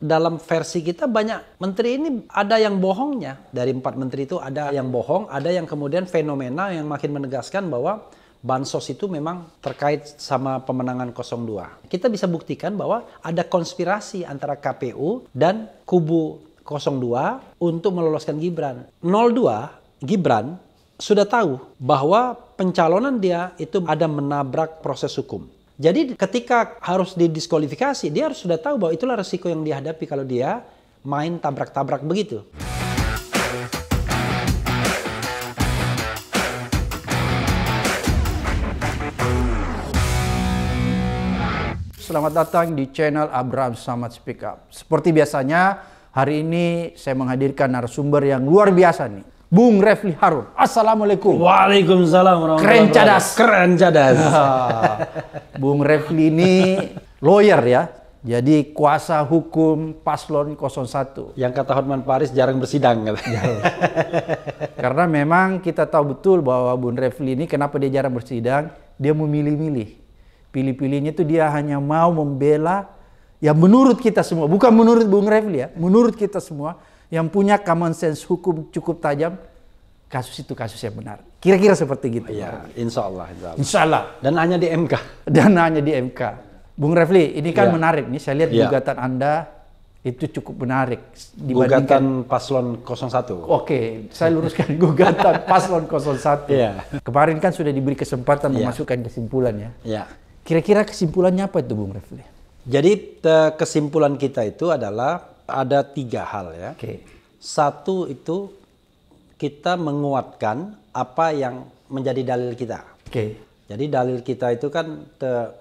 dalam versi kita banyak menteri ini ada yang bohongnya. Dari empat menteri itu ada yang bohong, ada yang kemudian fenomena yang makin menegaskan bahwa bansos itu memang terkait sama pemenangan 02. Kita bisa buktikan bahwa ada konspirasi antara KPU dan kubu 02 untuk meloloskan Gibran. 02 Gibran sudah tahu bahwa pencalonan dia itu ada menabrak proses hukum jadi ketika harus didiskualifikasi, dia harus sudah tahu bahwa itulah resiko yang dihadapi kalau dia main tabrak-tabrak begitu. Selamat datang di channel Abraham Samad Speak Up. Seperti biasanya, hari ini saya menghadirkan narasumber yang luar biasa nih. Bung Refli Harun. Assalamualaikum. Waalaikumsalam. Keren cadas. Keren cadas. Ah. Bung Refli ini lawyer ya. Jadi kuasa hukum paslon 01. Yang kata Hotman Paris jarang bersidang. Ya. Karena memang kita tahu betul bahwa Bung Refli ini kenapa dia jarang bersidang, dia memilih-milih. Pilih-pilihnya itu dia hanya mau membela Ya menurut kita semua, bukan menurut Bung Refli ya, menurut kita semua yang punya common sense hukum cukup tajam, kasus itu kasus yang benar. Kira-kira seperti gitu. Ya, insya Allah, insya Allah. Insya Allah. Dan hanya di MK. Dan hanya di MK. Bung Refli, ini kan ya. menarik nih. Saya lihat ya. gugatan Anda itu cukup menarik. Dibandingkan... Gugatan paslon 01. Oke, saya luruskan gugatan paslon 01. Ya. Kemarin kan sudah diberi kesempatan ya. memasukkan kesimpulan ya. Ya. Kira-kira kesimpulannya apa itu Bung Refli? Jadi kesimpulan kita itu adalah ada tiga hal ya. Okay. Satu itu kita menguatkan apa yang menjadi dalil kita. Okay. Jadi dalil kita itu kan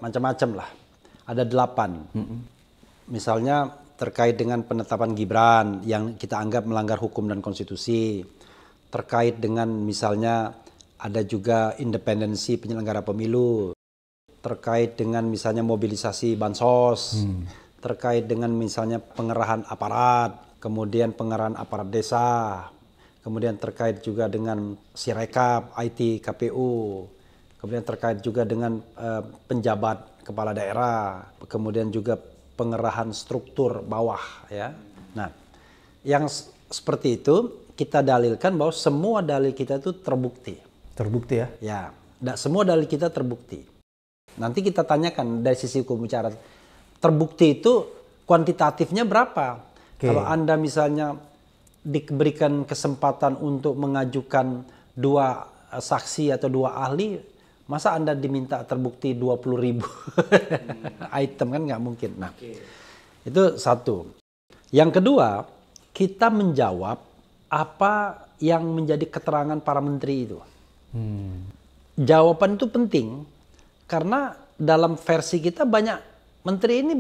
macam-macam lah. Ada delapan. Mm -hmm. Misalnya terkait dengan penetapan Gibran yang kita anggap melanggar hukum dan konstitusi. Terkait dengan misalnya ada juga independensi penyelenggara pemilu. Terkait dengan misalnya mobilisasi bansos. Mm terkait dengan misalnya pengerahan aparat, kemudian pengerahan aparat desa, kemudian terkait juga dengan Sirekap, IT, KPU, kemudian terkait juga dengan eh, penjabat kepala daerah, kemudian juga pengerahan struktur bawah ya. Nah, yang seperti itu kita dalilkan bahwa semua dalil kita itu terbukti. Terbukti ya? Ya, tidak semua dalil kita terbukti. Nanti kita tanyakan dari sisi hukum bicara terbukti itu kuantitatifnya berapa. Okay. Kalau Anda misalnya diberikan kesempatan untuk mengajukan dua eh, saksi atau dua ahli, masa Anda diminta terbukti 20 ribu hmm. item kan nggak mungkin. Nah, okay. itu satu. Yang kedua, kita menjawab apa yang menjadi keterangan para menteri itu. Hmm. Jawaban itu penting karena dalam versi kita banyak menteri ini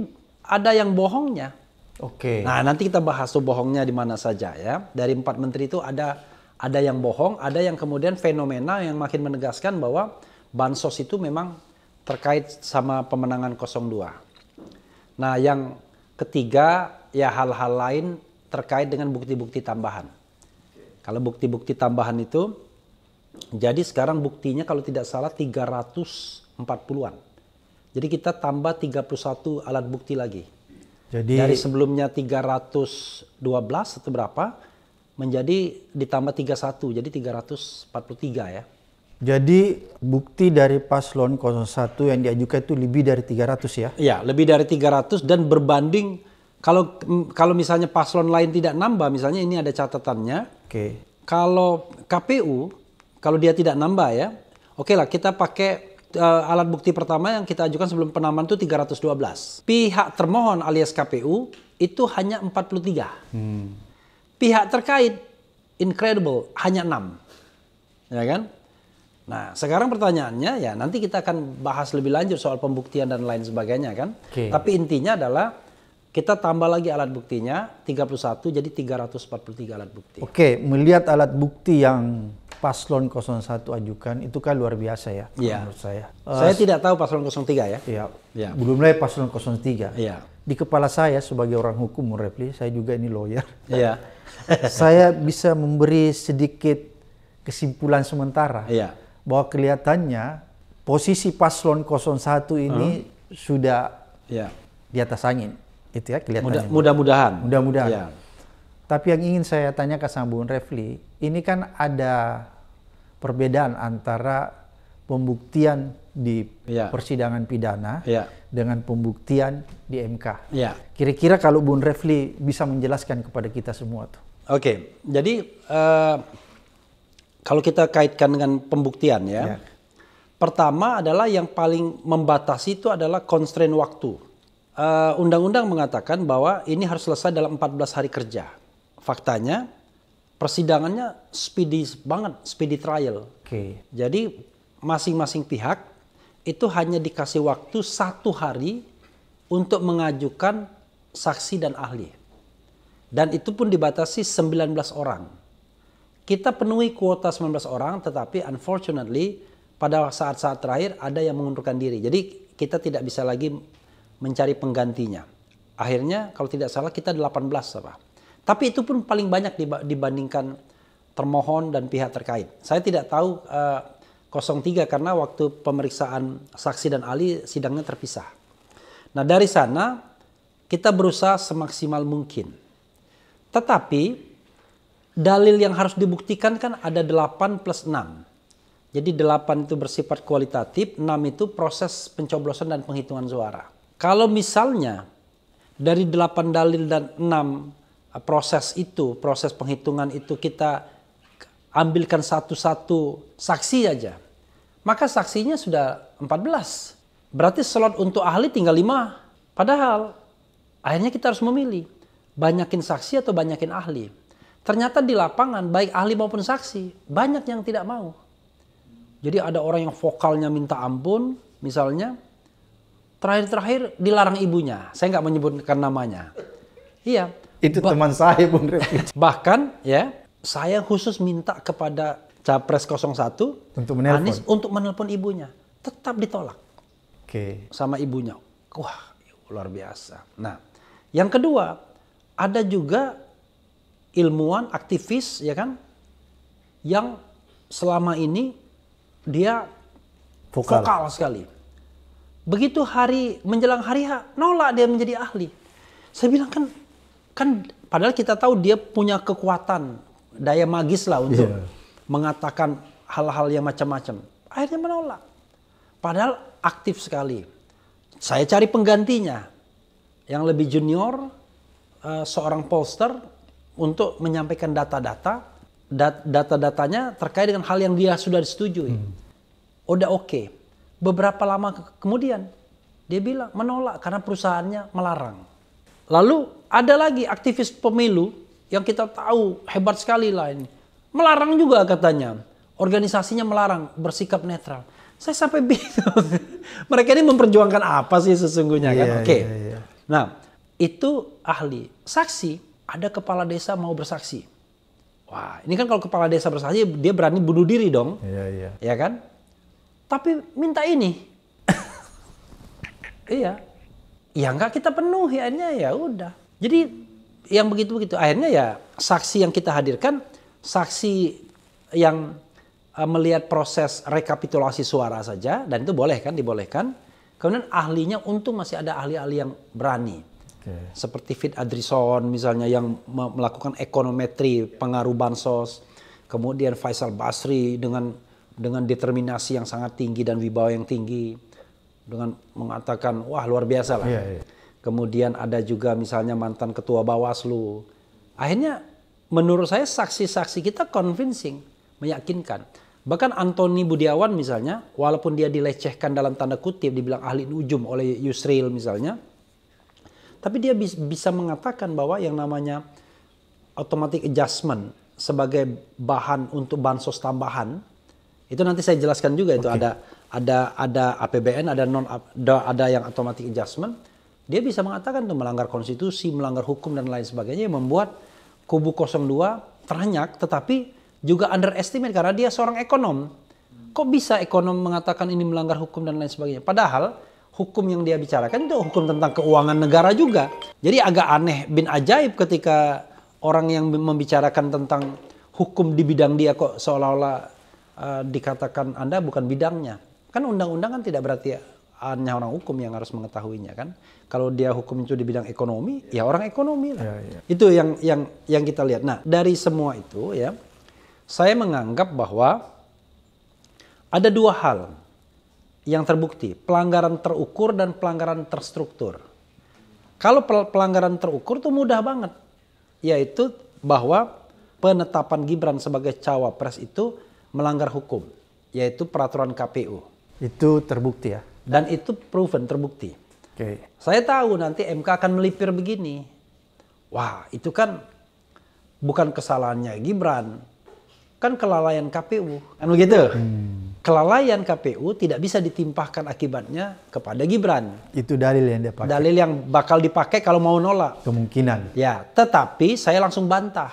ada yang bohongnya. Oke. Okay. Nah, nanti kita bahas tuh bohongnya di mana saja ya. Dari empat menteri itu ada ada yang bohong, ada yang kemudian fenomena yang makin menegaskan bahwa bansos itu memang terkait sama pemenangan 02. Nah, yang ketiga ya hal-hal lain terkait dengan bukti-bukti tambahan. Kalau bukti-bukti tambahan itu jadi sekarang buktinya kalau tidak salah 340-an. Jadi kita tambah 31 alat bukti lagi. Jadi dari sebelumnya 312 atau berapa menjadi ditambah 31 jadi 343 ya. Jadi bukti dari paslon 01 yang diajukan itu lebih dari 300 ya? Iya, lebih dari 300 dan berbanding kalau kalau misalnya paslon lain tidak nambah, misalnya ini ada catatannya. Oke. Okay. Kalau KPU kalau dia tidak nambah ya, oke okay lah kita pakai uh, alat bukti pertama yang kita ajukan sebelum penamaan itu 312. Pihak termohon alias KPU itu hanya 43. Hmm. Pihak terkait incredible hanya 6. Ya kan? Nah, sekarang pertanyaannya ya nanti kita akan bahas lebih lanjut soal pembuktian dan lain sebagainya kan. Okay. Tapi intinya adalah kita tambah lagi alat buktinya 31 jadi 343 alat bukti. Oke, okay, melihat alat bukti yang paslon 01 ajukan itu kan luar biasa ya, ya. menurut saya. Uh, saya eh, tidak tahu paslon 03 ya. Iya. Ya. Belum lagi paslon 03. Iya. Di kepala saya sebagai orang hukum Repli, saya juga ini lawyer. Iya. saya bisa memberi sedikit kesimpulan sementara iya. bahwa kelihatannya posisi paslon 01 ini -huh. Hmm. sudah ya. di atas angin. Itu ya kelihatannya. Mudah, mudah-mudahan. Mudah-mudahan. Ya. Tapi yang ingin saya tanya ke Sambun Refli, ini kan ada perbedaan antara pembuktian di ya. persidangan pidana ya. dengan pembuktian di MK. Ya. Kira-kira kalau Bung Refli bisa menjelaskan kepada kita semua tuh. Oke, okay. jadi uh, kalau kita kaitkan dengan pembuktian ya, ya, pertama adalah yang paling membatasi itu adalah constraint waktu. Eh, undang-undang uh, mengatakan bahwa ini harus selesai dalam 14 hari kerja faktanya persidangannya speedy banget, speedy trial. Oke. Okay. Jadi masing-masing pihak itu hanya dikasih waktu satu hari untuk mengajukan saksi dan ahli. Dan itu pun dibatasi 19 orang. Kita penuhi kuota 19 orang tetapi unfortunately pada saat-saat terakhir ada yang mengundurkan diri. Jadi kita tidak bisa lagi mencari penggantinya. Akhirnya kalau tidak salah kita 18 apa? Tapi itu pun paling banyak dibandingkan termohon dan pihak terkait. Saya tidak tahu uh, eh, 03 karena waktu pemeriksaan saksi dan ahli sidangnya terpisah. Nah dari sana kita berusaha semaksimal mungkin. Tetapi dalil yang harus dibuktikan kan ada 8 plus 6. Jadi 8 itu bersifat kualitatif, 6 itu proses pencoblosan dan penghitungan suara. Kalau misalnya dari 8 dalil dan 6 proses itu, proses penghitungan itu kita ambilkan satu-satu saksi aja. Maka saksinya sudah 14. Berarti slot untuk ahli tinggal 5. Padahal akhirnya kita harus memilih. Banyakin saksi atau banyakin ahli. Ternyata di lapangan baik ahli maupun saksi banyak yang tidak mau. Jadi ada orang yang vokalnya minta ampun misalnya. Terakhir-terakhir dilarang ibunya. Saya nggak menyebutkan namanya. Iya, itu bah teman saya, Bung Refli. Bahkan ya, saya khusus minta kepada Capres 01 untuk menelpon. Anies untuk menelpon ibunya. Tetap ditolak. Oke. Okay. Sama ibunya. Wah, ya luar biasa. Nah, yang kedua, ada juga ilmuwan aktivis ya kan yang selama ini dia vokal, vokal sekali. Begitu hari menjelang hari H, nolak dia menjadi ahli. Saya bilang kan kan padahal kita tahu dia punya kekuatan daya magis lah untuk yeah. mengatakan hal-hal yang macam-macam akhirnya menolak padahal aktif sekali saya cari penggantinya yang lebih junior eh, seorang polster untuk menyampaikan data-data data-datanya terkait dengan hal yang dia sudah disetujui hmm. udah oke okay. beberapa lama kemudian dia bilang menolak karena perusahaannya melarang Lalu ada lagi aktivis pemilu yang kita tahu hebat sekali lah ini. Melarang juga katanya. Organisasinya melarang bersikap netral. Saya sampai bingung. Mereka ini memperjuangkan apa sih sesungguhnya kan? Iya, Oke. Okay. Yeah, yeah. Nah, itu ahli. Saksi, ada kepala desa mau bersaksi. Wah, ini kan kalau kepala desa bersaksi dia berani bunuh diri dong. Iya, iya. Ya kan? Tapi minta ini. iya ya enggak kita penuhi akhirnya ya udah jadi yang begitu begitu akhirnya ya saksi yang kita hadirkan saksi yang eh, melihat proses rekapitulasi suara saja dan itu boleh kan dibolehkan kemudian ahlinya untung masih ada ahli-ahli yang berani okay. seperti Fit Adrison misalnya yang melakukan ekonometri pengaruh bansos kemudian Faisal Basri dengan dengan determinasi yang sangat tinggi dan wibawa yang tinggi dengan mengatakan wah luar biasa lah. Iya, iya. Kemudian ada juga misalnya mantan ketua Bawaslu. Akhirnya menurut saya saksi-saksi kita convincing, meyakinkan. Bahkan Antoni Budiawan misalnya, walaupun dia dilecehkan dalam tanda kutip, dibilang ahli ujum oleh Yusril misalnya, tapi dia bisa mengatakan bahwa yang namanya automatic adjustment sebagai bahan untuk bansos tambahan, itu nanti saya jelaskan juga itu ada ada ada APBN, ada non ada, ada yang automatic adjustment, dia bisa mengatakan tuh melanggar konstitusi, melanggar hukum dan lain sebagainya yang membuat kubu 02 teranyak tetapi juga underestimate karena dia seorang ekonom. Kok bisa ekonom mengatakan ini melanggar hukum dan lain sebagainya? Padahal hukum yang dia bicarakan itu hukum tentang keuangan negara juga. Jadi agak aneh bin ajaib ketika orang yang membicarakan tentang hukum di bidang dia kok seolah-olah uh, dikatakan Anda bukan bidangnya kan undang-undang kan tidak berarti hanya orang hukum yang harus mengetahuinya kan. Kalau dia hukum itu di bidang ekonomi, ya, ya orang ekonomi lah. Ya, ya. Itu yang yang yang kita lihat. Nah, dari semua itu ya, saya menganggap bahwa ada dua hal yang terbukti, pelanggaran terukur dan pelanggaran terstruktur. Kalau pelanggaran terukur tuh mudah banget, yaitu bahwa penetapan Gibran sebagai cawapres itu melanggar hukum, yaitu peraturan KPU. Itu terbukti ya. Dan itu proven terbukti. Okay. Saya tahu nanti MK akan melipir begini. Wah, itu kan bukan kesalahannya Gibran. Kan kelalaian KPU. Kan begitu? Hmm. Kelalaian KPU tidak bisa ditimpahkan akibatnya kepada Gibran. Itu dalil yang dia pakai. Dalil yang bakal dipakai kalau mau nolak. Kemungkinan. Ya, tetapi saya langsung bantah.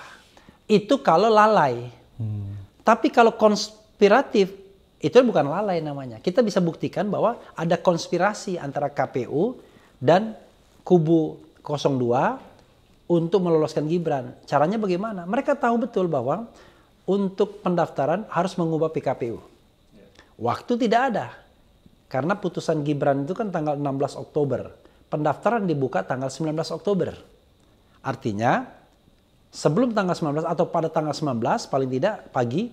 Itu kalau lalai. Hmm. Tapi kalau konspiratif itu bukan lalai namanya. Kita bisa buktikan bahwa ada konspirasi antara KPU dan kubu 02 untuk meloloskan Gibran. Caranya bagaimana? Mereka tahu betul bahwa untuk pendaftaran harus mengubah PKPU. Waktu tidak ada. Karena putusan Gibran itu kan tanggal 16 Oktober. Pendaftaran dibuka tanggal 19 Oktober. Artinya sebelum tanggal 19 atau pada tanggal 19 paling tidak pagi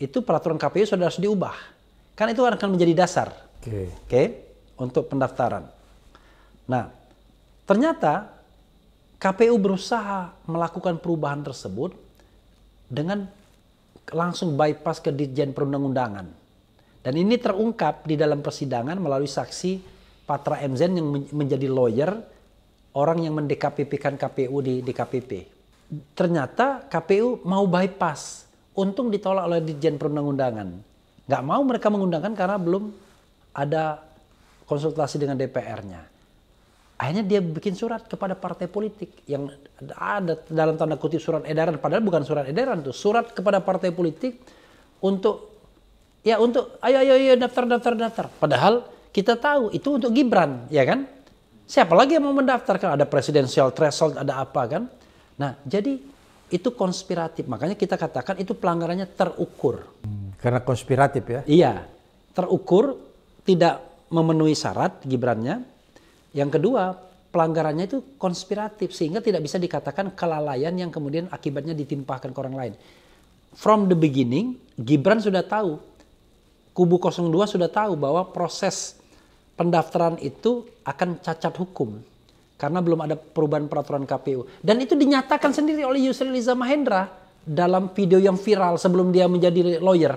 itu peraturan KPU sudah harus diubah. Kan itu akan menjadi dasar. Oke. Okay. Okay? Untuk pendaftaran. Nah, ternyata KPU berusaha melakukan perubahan tersebut dengan langsung bypass ke Dirjen Perundang-undangan. Dan ini terungkap di dalam persidangan melalui saksi Patra Emzen yang menjadi lawyer orang yang mendekapipikan KPU di DKPP. Ternyata KPU mau bypass untung ditolak oleh Dirjen Perundang-undangan. Nggak mau mereka mengundangkan karena belum ada konsultasi dengan DPR-nya. Akhirnya dia bikin surat kepada partai politik yang ada dalam tanda kutip surat edaran, padahal bukan surat edaran tuh, surat kepada partai politik untuk ya untuk ayo ayo ayo daftar daftar daftar. Padahal kita tahu itu untuk Gibran, ya kan? Siapa lagi yang mau mendaftarkan? Ada presidensial threshold, ada apa kan? Nah, jadi itu konspiratif. Makanya kita katakan itu pelanggarannya terukur. Hmm, karena konspiratif ya? Iya, terukur, tidak memenuhi syarat Gibrannya. Yang kedua, pelanggarannya itu konspiratif sehingga tidak bisa dikatakan kelalaian yang kemudian akibatnya ditimpahkan ke orang lain. From the beginning, Gibran sudah tahu, kubu 02 sudah tahu bahwa proses pendaftaran itu akan cacat hukum karena belum ada perubahan peraturan KPU. Dan itu dinyatakan sendiri oleh Yusril Iza Mahendra dalam video yang viral sebelum dia menjadi lawyer.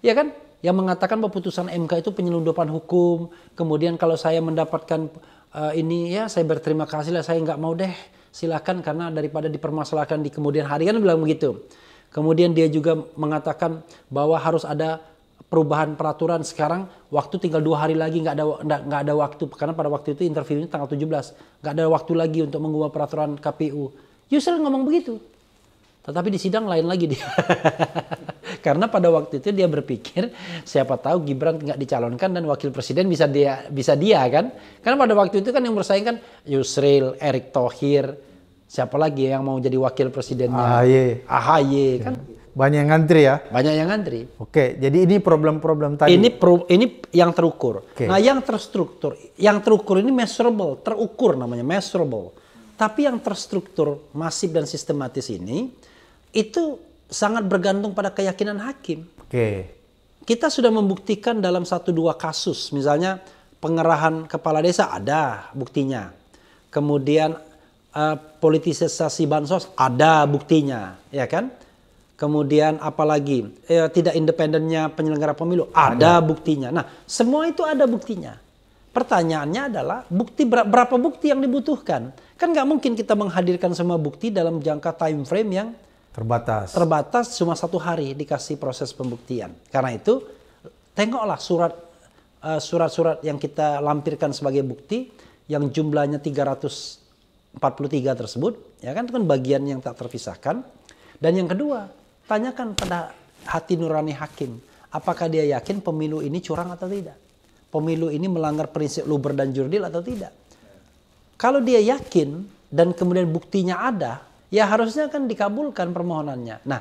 Ya kan? Yang mengatakan bahwa putusan MK itu penyelundupan hukum. Kemudian kalau saya mendapatkan uh, ini ya saya berterima kasih lah saya nggak mau deh silakan karena daripada dipermasalahkan di kemudian hari kan bilang begitu. Kemudian dia juga mengatakan bahwa harus ada perubahan peraturan sekarang waktu tinggal dua hari lagi nggak ada nggak ada waktu karena pada waktu itu interviewnya tanggal 17 nggak ada waktu lagi untuk mengubah peraturan KPU Yusril ngomong begitu tetapi di sidang lain lagi dia karena pada waktu itu dia berpikir siapa tahu Gibran nggak dicalonkan dan wakil presiden bisa dia bisa dia kan karena pada waktu itu kan yang bersaing kan Yusril Erick Thohir siapa lagi yang mau jadi wakil presidennya Ahaye Ahaye kan banyak yang ngantri ya? Banyak yang ngantri. Oke, jadi ini problem-problem tadi. Ini pro, ini yang terukur. Oke. Nah, yang terstruktur, yang terukur ini measurable, terukur namanya measurable. Tapi yang terstruktur, masif dan sistematis ini itu sangat bergantung pada keyakinan hakim. Oke. Kita sudah membuktikan dalam satu dua kasus, misalnya pengerahan kepala desa ada buktinya. Kemudian uh, politisasi bansos ada buktinya, ya kan? kemudian apalagi eh, tidak independennya penyelenggara pemilu ada, ada buktinya. Nah, semua itu ada buktinya. Pertanyaannya adalah bukti berapa bukti yang dibutuhkan? Kan nggak mungkin kita menghadirkan semua bukti dalam jangka time frame yang terbatas. Terbatas cuma satu hari dikasih proses pembuktian. Karena itu tengoklah surat eh, surat-surat uh, yang kita lampirkan sebagai bukti yang jumlahnya 343 tersebut, ya kan itu kan bagian yang tak terpisahkan. Dan yang kedua, Tanyakan pada hati nurani hakim, apakah dia yakin pemilu ini curang atau tidak? Pemilu ini melanggar prinsip luber dan jurdil atau tidak? Kalau dia yakin dan kemudian buktinya ada, ya harusnya kan dikabulkan permohonannya. Nah,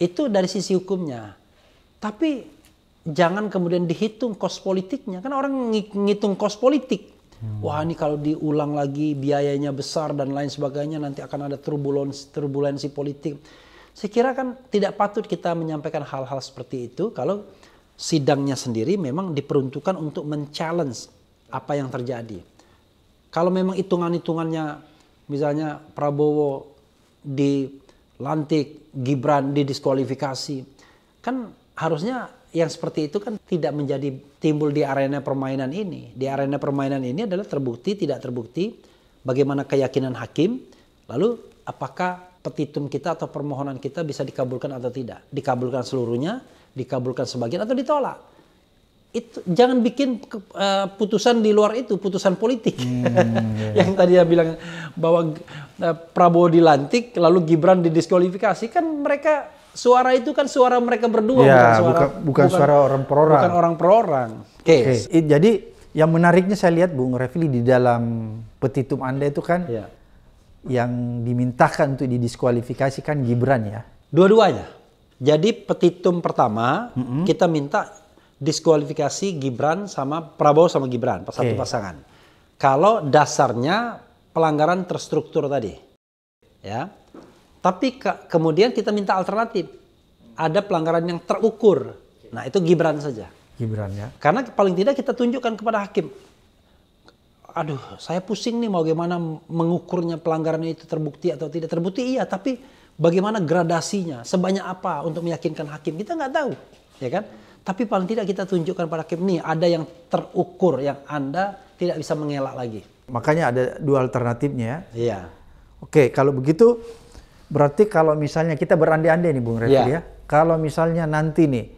itu dari sisi hukumnya. Tapi jangan kemudian dihitung kos politiknya. Kan orang ngitung kos politik. Hmm. Wah ini kalau diulang lagi biayanya besar dan lain sebagainya nanti akan ada turbulensi, turbulensi politik saya kira kan tidak patut kita menyampaikan hal-hal seperti itu kalau sidangnya sendiri memang diperuntukkan untuk men apa yang terjadi. Kalau memang hitungan-hitungannya misalnya Prabowo dilantik, Gibran didiskualifikasi, kan harusnya yang seperti itu kan tidak menjadi timbul di arena permainan ini. Di arena permainan ini adalah terbukti, tidak terbukti, bagaimana keyakinan hakim, lalu apakah petitum kita atau permohonan kita bisa dikabulkan atau tidak. Dikabulkan seluruhnya, dikabulkan sebagian atau ditolak. Itu jangan bikin uh, putusan di luar itu, putusan politik. Hmm, iya, iya. Yang tadi saya bilang bahwa uh, Prabowo dilantik lalu Gibran didiskualifikasi kan mereka suara itu kan suara mereka berdua yeah, bukan suara bukan, bukan, bukan suara orang per orang. Bukan orang per orang. Oke. Okay. Okay. Jadi yang menariknya saya lihat Bung Refli di dalam petitum Anda itu kan yeah yang dimintakan untuk didiskualifikasikan Gibran ya? Dua-duanya. Jadi petitum pertama mm -hmm. kita minta diskualifikasi Gibran sama Prabowo sama Gibran pas okay. satu pasangan. Kalau dasarnya pelanggaran terstruktur tadi, ya. Tapi ke kemudian kita minta alternatif. Ada pelanggaran yang terukur. Nah itu Gibran saja. Gibran ya. Karena paling tidak kita tunjukkan kepada hakim aduh saya pusing nih mau gimana mengukurnya pelanggaran itu terbukti atau tidak terbukti iya tapi bagaimana gradasinya sebanyak apa untuk meyakinkan hakim kita nggak tahu ya kan tapi paling tidak kita tunjukkan pada hakim nih ada yang terukur yang anda tidak bisa mengelak lagi makanya ada dua alternatifnya ya. iya oke kalau begitu berarti kalau misalnya kita berandai-andai nih bung Refli ya. ya kalau misalnya nanti nih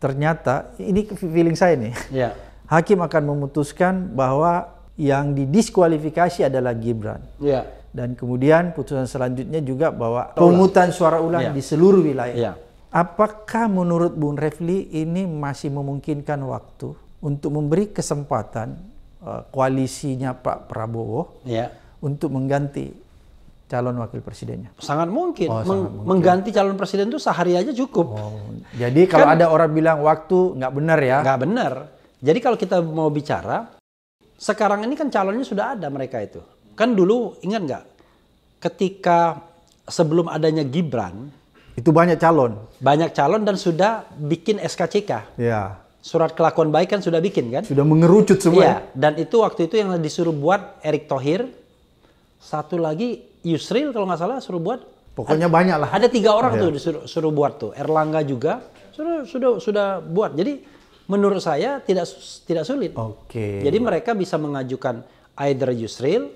ternyata ini feeling saya nih ya. hakim akan memutuskan bahwa yang didiskualifikasi adalah Gibran. Ya. Dan kemudian putusan selanjutnya juga bahwa pemungutan suara ulang ya. di seluruh wilayah. Ya. Apakah menurut Bung Refli ini masih memungkinkan waktu untuk memberi kesempatan uh, koalisinya Pak Prabowo ya. untuk mengganti calon wakil presidennya? Sangat mungkin. Oh, sangat mungkin. Mengganti calon presiden itu sehari aja cukup. Oh, jadi kalau kan, ada orang bilang waktu nggak benar ya? Nggak benar. Jadi kalau kita mau bicara sekarang ini kan calonnya sudah ada mereka itu. Kan dulu ingat nggak ketika sebelum adanya Gibran itu banyak calon. Banyak calon dan sudah bikin SKCK. Iya. Surat kelakuan baik kan sudah bikin kan? Sudah mengerucut semua. Iya, ya. dan itu waktu itu yang disuruh buat Erick Thohir. Satu lagi Yusril kalau nggak salah suruh buat. Pokoknya ada, banyak lah. Ada tiga orang iya. tuh disuruh suruh buat tuh. Erlangga juga sudah sudah sudah buat. Jadi menurut saya tidak tidak sulit. Oke. Okay. Jadi mereka bisa mengajukan either Yusril,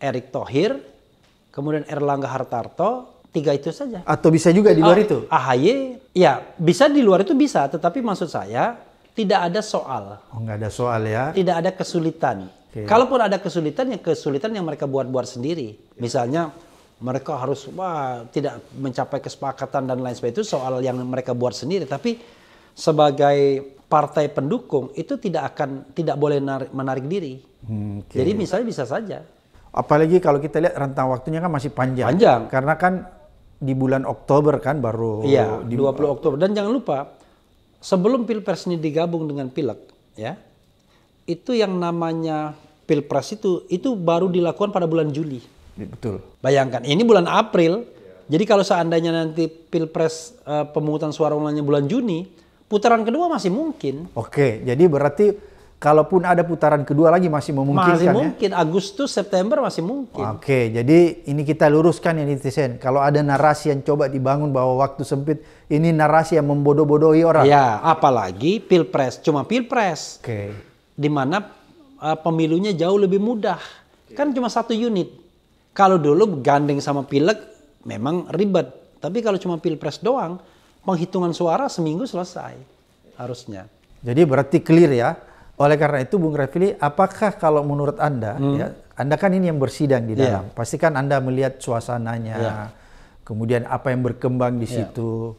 Erick Thohir, kemudian Erlangga Hartarto, tiga itu saja. Atau bisa juga di luar oh, itu? AHY, ya bisa di luar itu bisa, tetapi maksud saya tidak ada soal. Oh, nggak ada soal ya? Tidak ada kesulitan. Okay. Kalaupun ada kesulitan, yang kesulitan yang mereka buat-buat sendiri. Ya. Misalnya mereka harus wah tidak mencapai kesepakatan dan lain sebagainya itu soal yang mereka buat sendiri. Tapi sebagai partai pendukung itu tidak akan tidak boleh menarik, menarik diri. Hmm, okay. Jadi misalnya bisa saja. Apalagi kalau kita lihat rentang waktunya kan masih panjang. Panjang. Karena kan di bulan Oktober kan baru. Iya. Di... 20 Oktober dan jangan lupa sebelum pilpres ini digabung dengan pileg ya itu yang namanya pilpres itu itu baru dilakukan pada bulan Juli. Iya, betul. Bayangkan ini bulan April. Jadi kalau seandainya nanti pilpres uh, pemungutan suara ulangnya bulan Juni putaran kedua masih mungkin. Oke, jadi berarti kalaupun ada putaran kedua lagi masih memungkinkan Masih ya? mungkin, Agustus, September masih mungkin. Oke, jadi ini kita luruskan ya netizen. Kalau ada narasi yang coba dibangun bahwa waktu sempit, ini narasi yang membodoh-bodohi orang. Ya, apalagi Pilpres, cuma Pilpres. Oke. Di mana uh, pemilunya jauh lebih mudah. Kan cuma satu unit. Kalau dulu gandeng sama pilek memang ribet. Tapi kalau cuma Pilpres doang, penghitungan suara seminggu selesai harusnya. Jadi berarti clear ya. Oleh karena itu Bung refli apakah kalau menurut Anda, hmm. ya, Anda kan ini yang bersidang di iya. dalam, yeah. pastikan Anda melihat suasananya, yeah. kemudian apa yang berkembang di yeah. situ,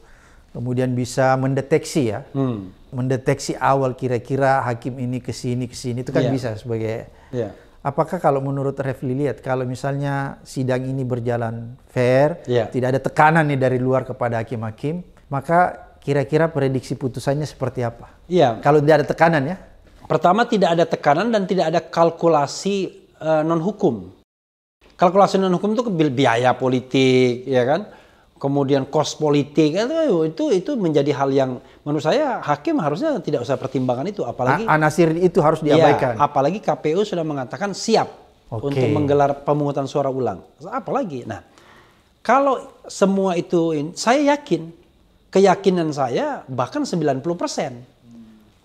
kemudian bisa mendeteksi ya, hmm. mendeteksi awal kira-kira hakim ini ke sini ke sini itu kan yeah. bisa sebagai. Yeah. Apakah kalau menurut Refli lihat kalau misalnya sidang ini berjalan fair, yeah. tidak ada tekanan nih dari luar kepada hakim-hakim, maka kira-kira prediksi putusannya seperti apa? Iya. Kalau tidak ada tekanan ya? Pertama tidak ada tekanan dan tidak ada kalkulasi uh, e, non hukum. Kalkulasi non hukum itu biaya politik, ya kan? Kemudian kos politik itu, itu itu menjadi hal yang menurut saya hakim harusnya tidak usah pertimbangan itu apalagi anasir itu harus iya, diabaikan. Ya, apalagi KPU sudah mengatakan siap okay. untuk menggelar pemungutan suara ulang. Apalagi. Nah, kalau semua itu saya yakin keyakinan saya bahkan 90%.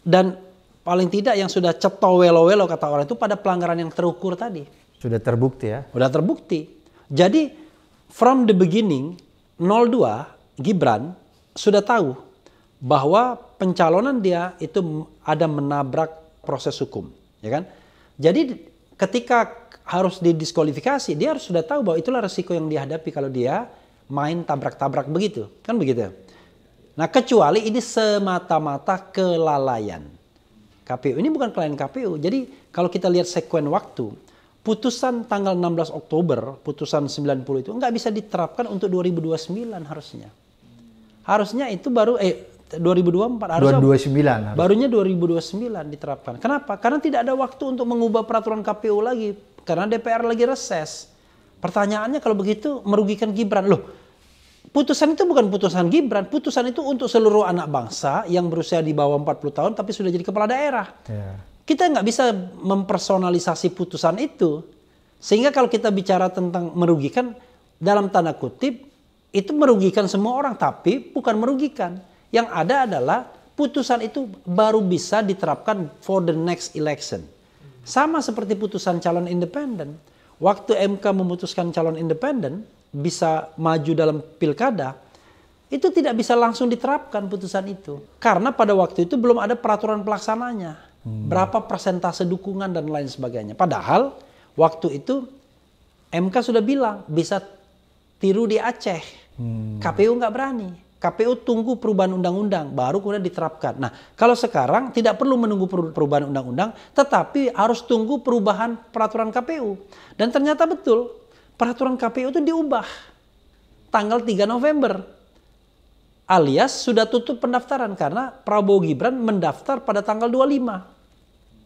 Dan paling tidak yang sudah ceto welo-welo kata orang itu pada pelanggaran yang terukur tadi. Sudah terbukti ya? Sudah terbukti. Jadi from the beginning 02 Gibran sudah tahu bahwa pencalonan dia itu ada menabrak proses hukum, ya kan? Jadi ketika harus didiskualifikasi, dia harus sudah tahu bahwa itulah resiko yang dihadapi kalau dia main tabrak-tabrak begitu, kan begitu? Ya? Nah kecuali ini semata-mata kelalaian. KPU ini bukan kelalaian KPU. Jadi kalau kita lihat sekuen waktu, putusan tanggal 16 Oktober, putusan 90 itu nggak bisa diterapkan untuk 2029 harusnya. Harusnya itu baru eh 2024 harusnya 2029 harus. barunya 2029 diterapkan. Kenapa? Karena tidak ada waktu untuk mengubah peraturan KPU lagi karena DPR lagi reses. Pertanyaannya kalau begitu merugikan Gibran. Loh, putusan itu bukan putusan Gibran, putusan itu untuk seluruh anak bangsa yang berusia di bawah 40 tahun tapi sudah jadi kepala daerah. Yeah. Kita nggak bisa mempersonalisasi putusan itu. Sehingga kalau kita bicara tentang merugikan, dalam tanda kutip, itu merugikan semua orang, tapi bukan merugikan. Yang ada adalah putusan itu baru bisa diterapkan for the next election. Sama seperti putusan calon independen. Waktu MK memutuskan calon independen, bisa maju dalam pilkada, itu tidak bisa langsung diterapkan putusan itu. Karena pada waktu itu belum ada peraturan pelaksananya. Hmm. Berapa persentase dukungan dan lain sebagainya. Padahal waktu itu MK sudah bilang bisa tiru di Aceh. Hmm. KPU nggak berani. KPU tunggu perubahan undang-undang baru kemudian diterapkan. Nah, kalau sekarang tidak perlu menunggu perubahan undang-undang, tetapi harus tunggu perubahan peraturan KPU. Dan ternyata betul peraturan KPU itu diubah tanggal 3 November. Alias sudah tutup pendaftaran karena Prabowo Gibran mendaftar pada tanggal 25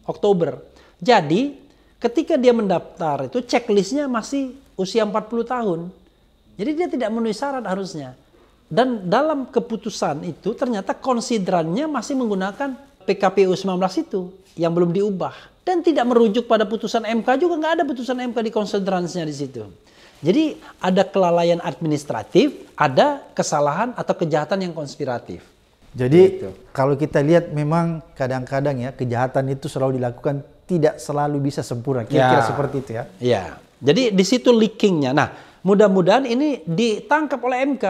Oktober. Jadi ketika dia mendaftar itu checklistnya masih usia 40 tahun. Jadi dia tidak memenuhi syarat harusnya. Dan dalam keputusan itu ternyata konsiderannya masih menggunakan PKPU 19 itu yang belum diubah dan tidak merujuk pada putusan MK juga nggak ada putusan MK di konsentrasinya di situ. Jadi ada kelalaian administratif, ada kesalahan atau kejahatan yang konspiratif. Jadi gitu. kalau kita lihat memang kadang-kadang ya kejahatan itu selalu dilakukan tidak selalu bisa sempurna. Kira-kira ya. seperti itu ya. Iya. Jadi di situ leakingnya. Nah, mudah-mudahan ini ditangkap oleh MK.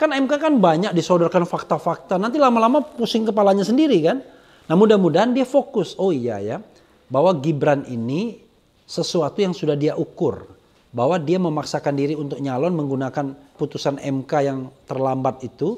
Kan MK kan banyak disodorkan fakta-fakta. Nanti lama-lama pusing kepalanya sendiri kan. Nah, mudah-mudahan dia fokus. Oh iya ya bahwa Gibran ini sesuatu yang sudah dia ukur bahwa dia memaksakan diri untuk nyalon menggunakan putusan MK yang terlambat itu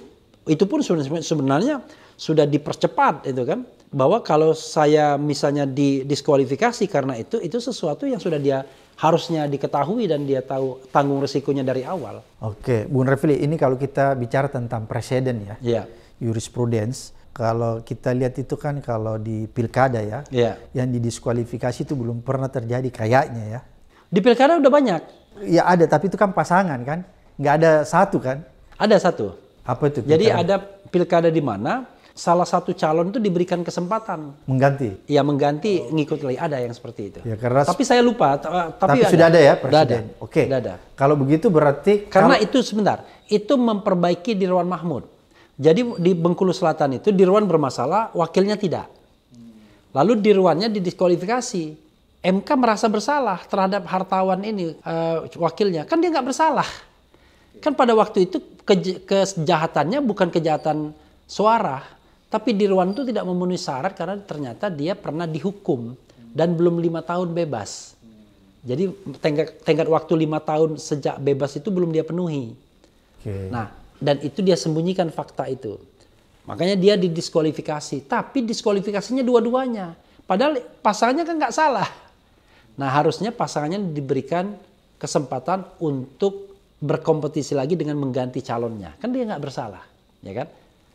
itu pun sebenarnya sudah dipercepat itu kan bahwa kalau saya misalnya didiskualifikasi karena itu itu sesuatu yang sudah dia harusnya diketahui dan dia tahu tanggung resikonya dari awal. Oke, Bung Refli, ini kalau kita bicara tentang presiden ya, yeah. jurisprudence, kalau kita lihat itu kan kalau di pilkada ya, yeah. yang didiskualifikasi itu belum pernah terjadi kayaknya ya. Di pilkada udah banyak. Ya ada, tapi itu kan pasangan kan, nggak ada satu kan? Ada satu. Apa itu? Pilkada? Jadi ada pilkada di mana salah satu calon itu diberikan kesempatan mengganti. Iya mengganti oh. ngikut lagi ada yang seperti itu. Ya, karena tapi saya lupa. Eh, tapi, tapi ada. sudah ada ya presiden. Ada. Oke. Okay. Ada. Kalau begitu berarti karena kalau... itu sebentar itu memperbaiki di Ruan Mahmud. Jadi di Bengkulu Selatan itu Dirwan bermasalah, wakilnya tidak. Lalu Dirwannya didiskualifikasi. MK merasa bersalah terhadap hartawan ini uh, wakilnya, kan dia nggak bersalah. Kan pada waktu itu ke kejahatannya bukan kejahatan suara, tapi Dirwan itu tidak memenuhi syarat karena ternyata dia pernah dihukum dan belum lima tahun bebas. Jadi tenggat, tenggat waktu lima tahun sejak bebas itu belum dia penuhi. Okay. Nah, dan itu dia sembunyikan fakta itu. Makanya dia didiskualifikasi. Tapi diskualifikasinya dua-duanya. Padahal pasangannya kan nggak salah. Nah harusnya pasangannya diberikan kesempatan untuk berkompetisi lagi dengan mengganti calonnya. Kan dia nggak bersalah, ya kan?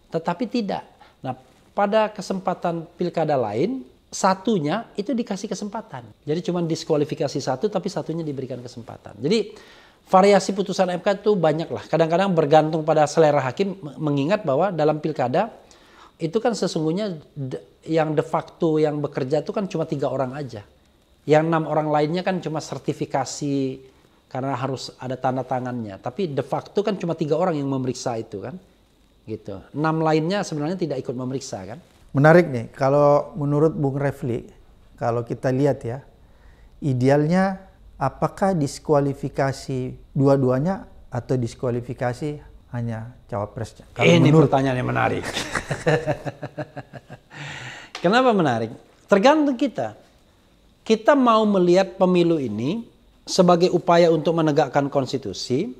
Tetapi tidak. Nah pada kesempatan pilkada lain, satunya itu dikasih kesempatan. Jadi cuma diskualifikasi satu, tapi satunya diberikan kesempatan. Jadi variasi putusan MK itu banyak lah. Kadang-kadang bergantung pada selera hakim mengingat bahwa dalam pilkada itu kan sesungguhnya yang de facto yang bekerja itu kan cuma tiga orang aja. Yang enam orang lainnya kan cuma sertifikasi karena harus ada tanda tangannya. Tapi de facto kan cuma tiga orang yang memeriksa itu kan. Gitu. Enam lainnya sebenarnya tidak ikut memeriksa kan. Menarik nih, kalau menurut Bung Refli, kalau kita lihat ya, idealnya apakah diskualifikasi dua-duanya atau diskualifikasi hanya cawapresnya? Kalau Ini menurut... pertanyaan yang menarik. Kenapa menarik? Tergantung kita. Kita mau melihat pemilu ini sebagai upaya untuk menegakkan konstitusi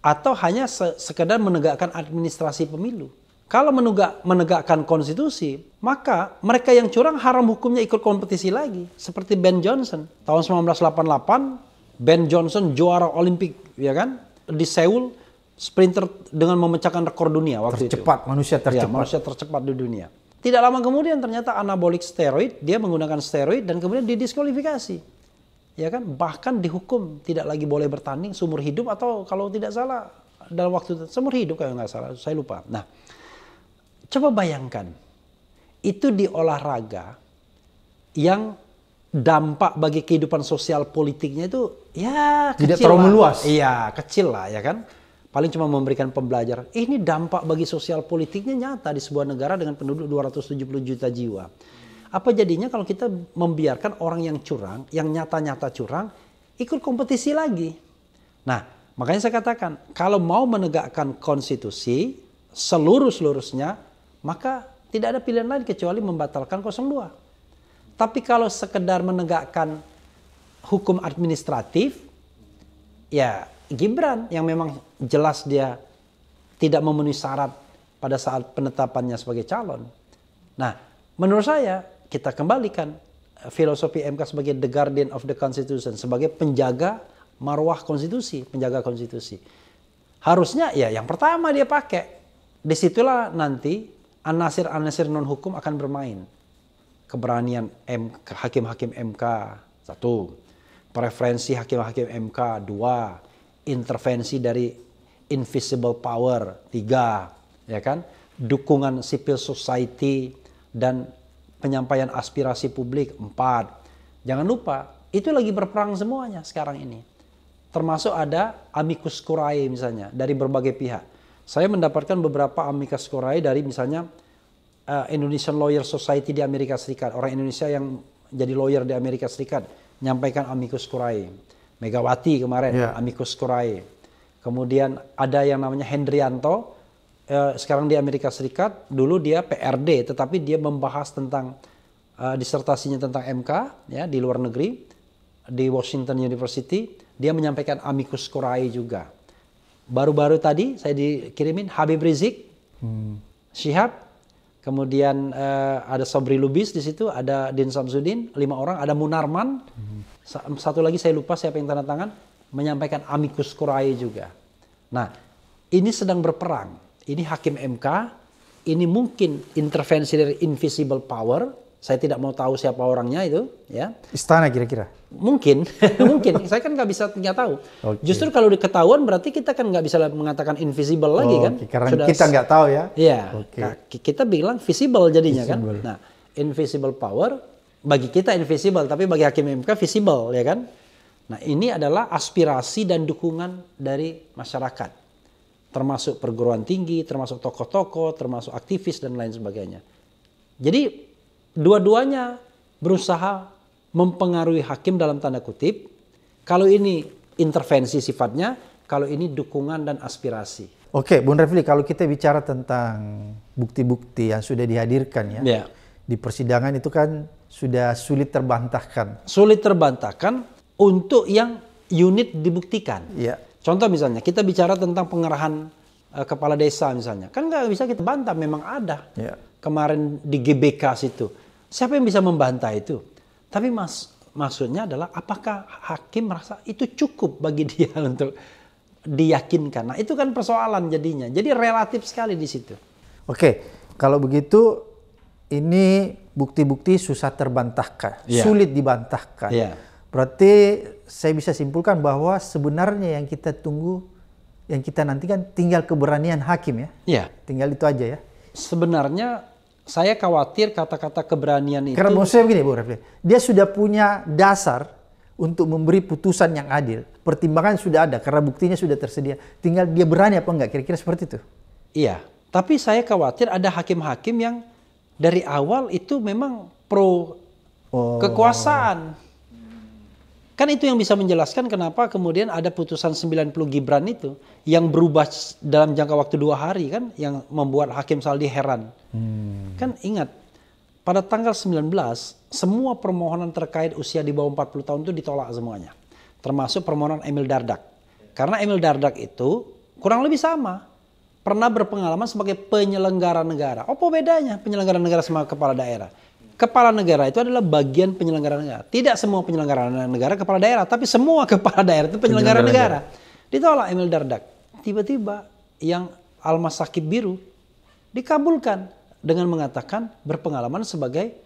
atau hanya sekedar menegakkan administrasi pemilu. Kalau menegak, menegakkan konstitusi, maka mereka yang curang haram hukumnya ikut kompetisi lagi. Seperti Ben Johnson. Tahun 1988, Ben Johnson juara Olimpik, ya kan? Di Seoul, sprinter dengan memecahkan rekor dunia waktu tercepat, itu. manusia ya, tercepat. Ya, manusia tercepat di dunia. Tidak lama kemudian ternyata anabolik steroid, dia menggunakan steroid dan kemudian didiskualifikasi ya kan bahkan dihukum tidak lagi boleh bertanding seumur hidup atau kalau tidak salah dalam waktu seumur hidup kalau nggak salah saya lupa nah Coba bayangkan, itu di olahraga yang dampak bagi kehidupan sosial politiknya itu ya kecil tidak terlalu lah. luas. Iya, kecil lah ya kan. Paling cuma memberikan pembelajaran. Ini dampak bagi sosial politiknya nyata di sebuah negara dengan penduduk 270 juta jiwa. Apa jadinya kalau kita membiarkan orang yang curang, yang nyata-nyata curang, ikut kompetisi lagi? Nah, makanya saya katakan, kalau mau menegakkan konstitusi seluruh-seluruhnya, maka tidak ada pilihan lain kecuali membatalkan 02. Tapi kalau sekedar menegakkan hukum administratif, ya Gibran yang memang jelas dia tidak memenuhi syarat pada saat penetapannya sebagai calon. Nah, menurut saya kita kembalikan eh, filosofi MK sebagai the guardian of the constitution, sebagai penjaga marwah konstitusi, penjaga konstitusi. Harusnya ya yang pertama dia pakai. Disitulah nanti anasir-anasir non hukum akan bermain. Keberanian hakim-hakim MK satu, preferensi hakim-hakim MK dua, intervensi dari invisible power tiga, ya kan? Dukungan civil society dan penyampaian aspirasi publik empat. Jangan lupa itu lagi berperang semuanya sekarang ini. Termasuk ada amicus curiae misalnya dari berbagai pihak saya mendapatkan beberapa amicus curiae dari misalnya uh, Indonesian Lawyer Society di Amerika Serikat, orang Indonesia yang jadi lawyer di Amerika Serikat, menyampaikan amicus curiae. Megawati kemarin yeah. amicus curiae. Kemudian ada yang namanya Hendrianto uh, sekarang di Amerika Serikat, dulu dia PRD tetapi dia membahas tentang uh, disertasinya tentang MK ya di luar negeri di Washington University, dia menyampaikan amicus curiae juga baru-baru tadi saya dikirimin Habib Rizik, hmm. Syihab, kemudian uh, ada Sobri Lubis di situ, ada Din Samsudin, lima orang, ada Munarman, hmm. satu lagi saya lupa siapa yang tanda tangan, menyampaikan amikus kurai juga. Nah, ini sedang berperang. Ini hakim MK, ini mungkin intervensi dari invisible power, saya tidak mau tahu siapa orangnya itu ya istana kira-kira mungkin mungkin saya kan nggak bisa nggak tahu okay. justru kalau diketahuan berarti kita kan nggak bisa mengatakan invisible oh, lagi kan karena Sudah, kita nggak tahu ya ya okay. nah, kita bilang visible jadinya kan? visible. kan nah invisible power bagi kita invisible tapi bagi hakim MK visible ya kan nah ini adalah aspirasi dan dukungan dari masyarakat termasuk perguruan tinggi termasuk tokoh-tokoh termasuk aktivis dan lain sebagainya jadi dua-duanya berusaha mempengaruhi hakim dalam tanda kutip. Kalau ini intervensi sifatnya, kalau ini dukungan dan aspirasi. Oke, Bung Refli, kalau kita bicara tentang bukti-bukti yang sudah dihadirkan ya, ya. di persidangan itu kan sudah sulit terbantahkan. Sulit terbantahkan untuk yang unit dibuktikan. Ya. Contoh misalnya, kita bicara tentang pengerahan uh, kepala desa misalnya. Kan nggak bisa kita bantah, memang ada. Ya. Kemarin di GBK situ Siapa yang bisa membantah itu? Tapi mas, maksudnya adalah apakah hakim merasa itu cukup bagi dia untuk diyakinkan? Nah itu kan persoalan jadinya. Jadi relatif sekali di situ. Oke, kalau begitu ini bukti-bukti susah terbantahkan, yeah. sulit dibantahkan. Yeah. Berarti saya bisa simpulkan bahwa sebenarnya yang kita tunggu, yang kita nantikan tinggal keberanian hakim ya. Yeah. Tinggal itu aja ya. Sebenarnya saya khawatir kata-kata keberanian itu. Karena maksudnya begini, Bu Refli. Dia sudah punya dasar untuk memberi putusan yang adil. Pertimbangan sudah ada, karena buktinya sudah tersedia. Tinggal dia berani apa enggak, kira-kira seperti itu. Iya, tapi saya khawatir ada hakim-hakim yang dari awal itu memang pro oh. kekuasaan. Kan itu yang bisa menjelaskan kenapa kemudian ada putusan 90 Gibran itu yang berubah dalam jangka waktu dua hari kan yang membuat Hakim Saldi heran. Hmm. Kan ingat pada tanggal 19 semua permohonan terkait usia di bawah 40 tahun itu ditolak semuanya. Termasuk permohonan Emil Dardak. Karena Emil Dardak itu kurang lebih sama. Pernah berpengalaman sebagai penyelenggara negara. Apa bedanya penyelenggara negara sama kepala daerah? kepala negara itu adalah bagian penyelenggara negara. Tidak semua penyelenggara negara kepala daerah, tapi semua kepala daerah itu penyelenggara, penyelenggara negara. negara. Ditolak Emil Dardak. Tiba-tiba yang Almas Sakit Biru dikabulkan dengan mengatakan berpengalaman sebagai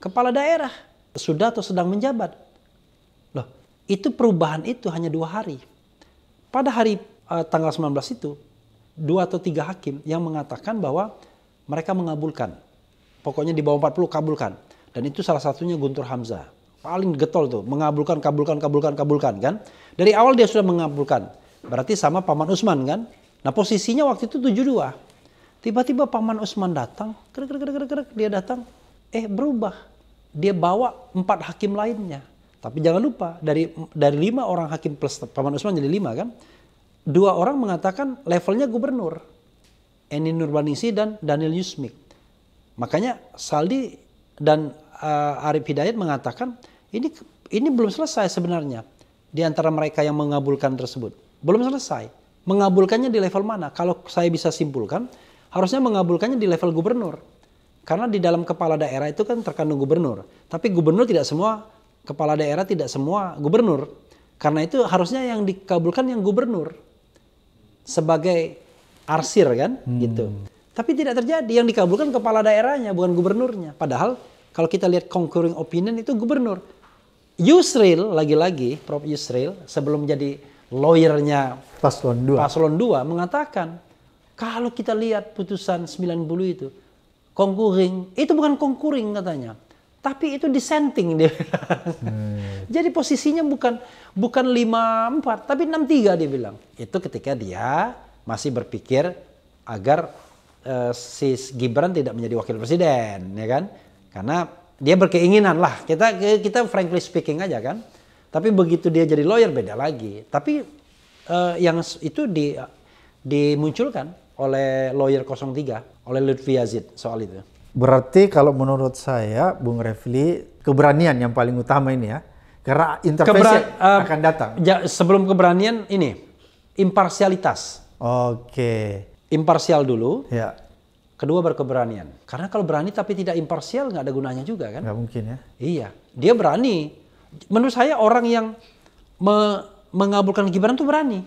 kepala daerah. Sudah atau sedang menjabat. Loh, itu perubahan itu hanya dua hari. Pada hari eh, tanggal 19 itu, dua atau tiga hakim yang mengatakan bahwa mereka mengabulkan pokoknya di bawah 40 kabulkan. Dan itu salah satunya Guntur Hamzah. Paling getol tuh, mengabulkan, kabulkan, kabulkan, kabulkan kan. Dari awal dia sudah mengabulkan. Berarti sama Paman Usman kan. Nah posisinya waktu itu 72. Tiba-tiba Paman Usman datang, krek, krek, krek, krek, dia datang. Eh berubah. Dia bawa empat hakim lainnya. Tapi jangan lupa dari dari lima orang hakim plus Paman Usman jadi lima kan. Dua orang mengatakan levelnya gubernur. Eni Nurbaningsi dan Daniel Yusmik. Makanya Saldi dan uh, Arif Hidayat mengatakan ini ini belum selesai sebenarnya di antara mereka yang mengabulkan tersebut. Belum selesai. Mengabulkannya di level mana? Kalau saya bisa simpulkan, harusnya mengabulkannya di level gubernur. Karena di dalam kepala daerah itu kan terkandung gubernur. Tapi gubernur tidak semua kepala daerah tidak semua gubernur. Karena itu harusnya yang dikabulkan yang gubernur sebagai arsir kan gitu. hmm. gitu. Tapi tidak terjadi. Yang dikabulkan kepala daerahnya, bukan gubernurnya. Padahal kalau kita lihat concurring opinion itu gubernur. Yusril, lagi-lagi Prof. Yusril, sebelum jadi lawyernya Paslon 2, Paslon 2 mengatakan, kalau kita lihat putusan 90 itu, concurring, itu bukan concurring katanya. Tapi itu dissenting dia. Hmm. jadi posisinya bukan bukan empat tapi tiga dia bilang. Itu ketika dia masih berpikir agar Eh, si Gibran tidak menjadi wakil presiden, ya kan? Karena dia berkeinginan lah. Kita kita frankly speaking aja kan. Tapi begitu dia jadi lawyer beda lagi. Tapi uh, yang itu di dimunculkan oleh lawyer 03 oleh Lutfi Yazid soal itu. Berarti kalau menurut saya Bung Refli keberanian yang paling utama ini ya. Karena intervensi Kebera eh, akan datang. Ja, sebelum keberanian ini imparsialitas. Oke. Okay imparsial dulu. Ya. Kedua berkeberanian. Karena kalau berani tapi tidak imparsial nggak ada gunanya juga kan? Nggak mungkin ya. Iya, dia berani. Menurut saya orang yang me mengabulkan Gibran tuh berani.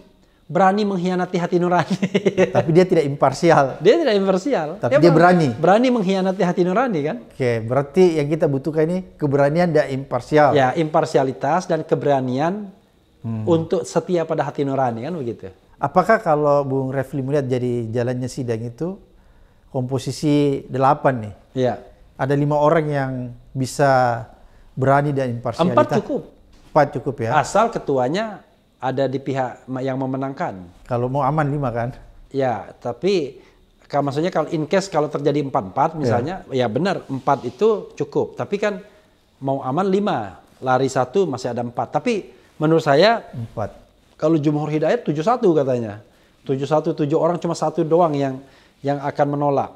Berani mengkhianati hati nurani. Tapi dia tidak imparsial. Dia tidak imparsial. Tapi dia, dia berani. Berani mengkhianati hati nurani kan? Oke, berarti yang kita butuhkan ini keberanian dan imparsial. Ya, imparsialitas dan keberanian hmm. untuk setia pada hati nurani kan begitu. Apakah kalau Bung Refli melihat jadi jalannya sidang itu komposisi delapan nih? Iya. Ada lima orang yang bisa berani dan imparsial. Empat cukup. Empat cukup ya. Asal ketuanya ada di pihak yang memenangkan. Kalau mau aman lima kan? Ya, tapi kalau maksudnya kalau in case kalau terjadi empat empat iya. misalnya, ya, ya benar empat itu cukup. Tapi kan mau aman lima, lari satu masih ada empat. Tapi menurut saya empat kalau Jumhur Hidayat 71 katanya. 71 7 orang cuma satu doang yang yang akan menolak.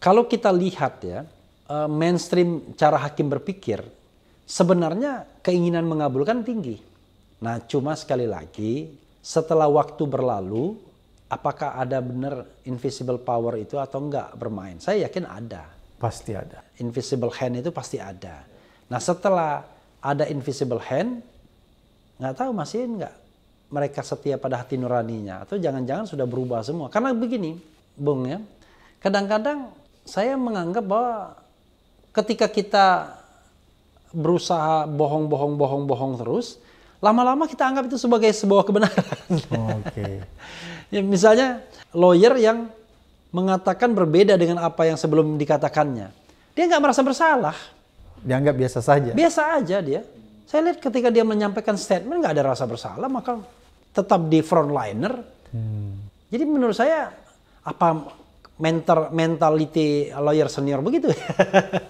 Kalau kita lihat ya, eh, mainstream cara hakim berpikir sebenarnya keinginan mengabulkan tinggi. Nah, cuma sekali lagi setelah waktu berlalu apakah ada benar invisible power itu atau enggak bermain? Saya yakin ada. Pasti ada. Invisible hand itu pasti ada. Nah, setelah ada invisible hand nggak tahu masih nggak mereka setia pada hati nuraninya atau jangan-jangan sudah berubah semua. Karena begini, Bung ya. Kadang-kadang saya menganggap bahwa ketika kita berusaha bohong-bohong bohong-bohong terus, lama-lama kita anggap itu sebagai sebuah kebenaran. Oh, Okay. ya, misalnya lawyer yang mengatakan berbeda dengan apa yang sebelum dikatakannya, dia nggak merasa bersalah. Dianggap biasa saja. Biasa aja dia. Saya lihat ketika dia menyampaikan statement nggak ada rasa bersalah, maka tetap di frontliner. Hmm. Jadi menurut saya apa mental mentality lawyer senior begitu. Ya?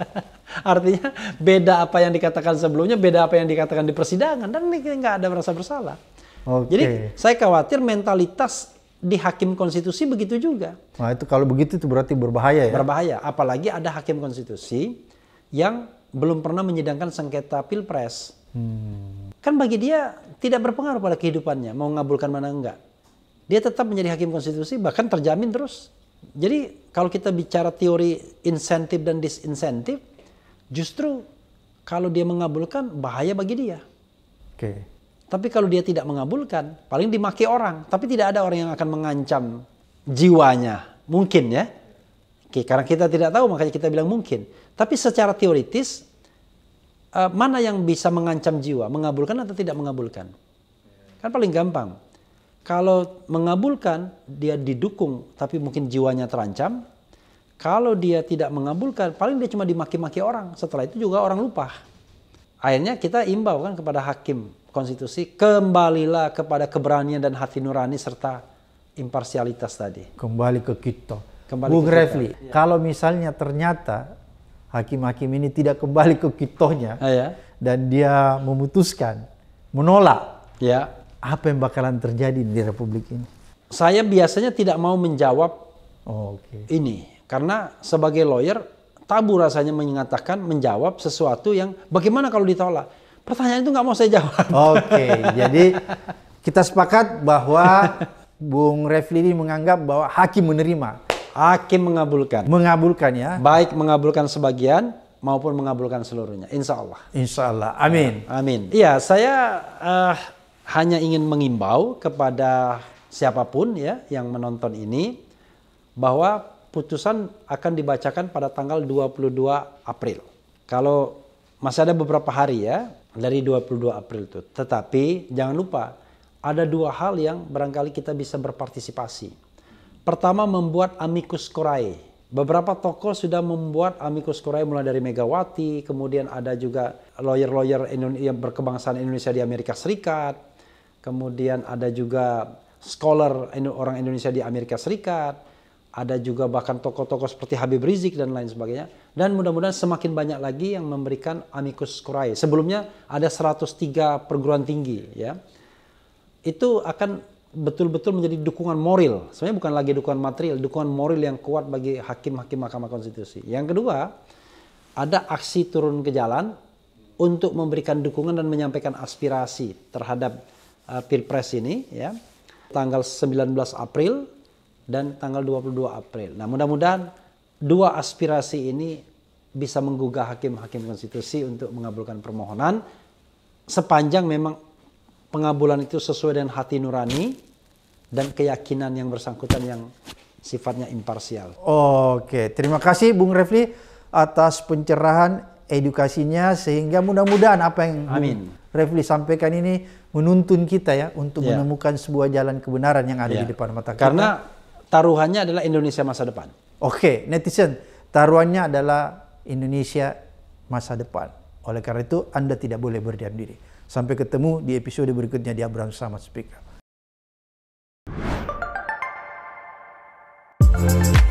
Artinya beda apa yang dikatakan sebelumnya, beda apa yang dikatakan di persidangan dan nggak ada merasa bersalah. Okay. Jadi saya khawatir mentalitas di hakim konstitusi begitu juga. Nah itu kalau begitu itu berarti berbahaya ya? Berbahaya, apalagi ada hakim konstitusi yang belum pernah menyidangkan sengketa pilpres. Hmm. Kan bagi dia tidak berpengaruh pada kehidupannya, mau ngabulkan mana enggak. Dia tetap menjadi hakim konstitusi, bahkan terjamin terus. Jadi kalau kita bicara teori insentif dan disinsentif, justru kalau dia mengabulkan bahaya bagi dia. Oke. Okay. Tapi kalau dia tidak mengabulkan, paling dimaki orang. Tapi tidak ada orang yang akan mengancam jiwanya. Mungkin ya. Oke, karena kita tidak tahu makanya kita bilang mungkin. Tapi secara teoritis uh, mana yang bisa mengancam jiwa, mengabulkan atau tidak mengabulkan? Kan paling gampang. Kalau mengabulkan, dia didukung, tapi mungkin jiwanya terancam. Kalau dia tidak mengabulkan, paling dia cuma dimaki-maki orang. Setelah itu juga orang lupa. Akhirnya kita imbau kan kepada hakim konstitusi, kembalilah kepada keberanian dan hati nurani serta imparsialitas tadi. Kembali ke kita. Kembali Bung Refli, kita. Iya. kalau misalnya ternyata hakim-hakim ini tidak kembali ke kitohnya ah, ya. dan dia memutuskan menolak ya. apa yang bakalan terjadi di republik ini saya biasanya tidak mau menjawab oh, okay. ini karena sebagai lawyer tabu rasanya mengatakan menjawab sesuatu yang bagaimana kalau ditolak pertanyaan itu nggak mau saya jawab oke okay. jadi kita sepakat bahwa Bung Refli ini menganggap bahwa hakim menerima Hakim mengabulkan. Mengabulkan ya. Baik mengabulkan sebagian maupun mengabulkan seluruhnya. Insya Allah. Insya Allah. Amin. Ya, amin. Iya, saya uh, hanya ingin mengimbau kepada siapapun ya yang menonton ini bahwa putusan akan dibacakan pada tanggal 22 April. Kalau masih ada beberapa hari ya dari 22 April itu. Tetapi jangan lupa ada dua hal yang barangkali kita bisa berpartisipasi. Pertama membuat amicus curiae. Beberapa tokoh sudah membuat amicus curiae mulai dari Megawati, kemudian ada juga lawyer-lawyer yang berkebangsaan Indonesia di Amerika Serikat, kemudian ada juga scholar orang Indonesia di Amerika Serikat, ada juga bahkan tokoh-tokoh seperti Habib Rizik dan lain sebagainya. Dan mudah-mudahan semakin banyak lagi yang memberikan amicus curiae. Sebelumnya ada 103 perguruan tinggi ya. Itu akan betul-betul menjadi dukungan moral. Sebenarnya bukan lagi dukungan material, dukungan moral yang kuat bagi hakim-hakim Mahkamah Konstitusi. Yang kedua, ada aksi turun ke jalan untuk memberikan dukungan dan menyampaikan aspirasi terhadap uh, Pilpres ini ya. Tanggal 19 April dan tanggal 22 April. Nah, mudah-mudahan dua aspirasi ini bisa menggugah hakim-hakim konstitusi untuk mengabulkan permohonan sepanjang memang pengabulan itu sesuai dengan hati nurani dan keyakinan yang bersangkutan yang sifatnya imparsial. Oke, terima kasih Bung Refli atas pencerahan edukasinya sehingga mudah-mudahan apa yang Amin. Refli sampaikan ini menuntun kita ya untuk ya. menemukan sebuah jalan kebenaran yang ada ya. di depan mata kita. Karena taruhannya adalah Indonesia masa depan. Oke, netizen, taruhannya adalah Indonesia masa depan. Oleh karena itu, Anda tidak boleh berdiam diri. Sampai ketemu di episode berikutnya di Abraham Sama Speak Up.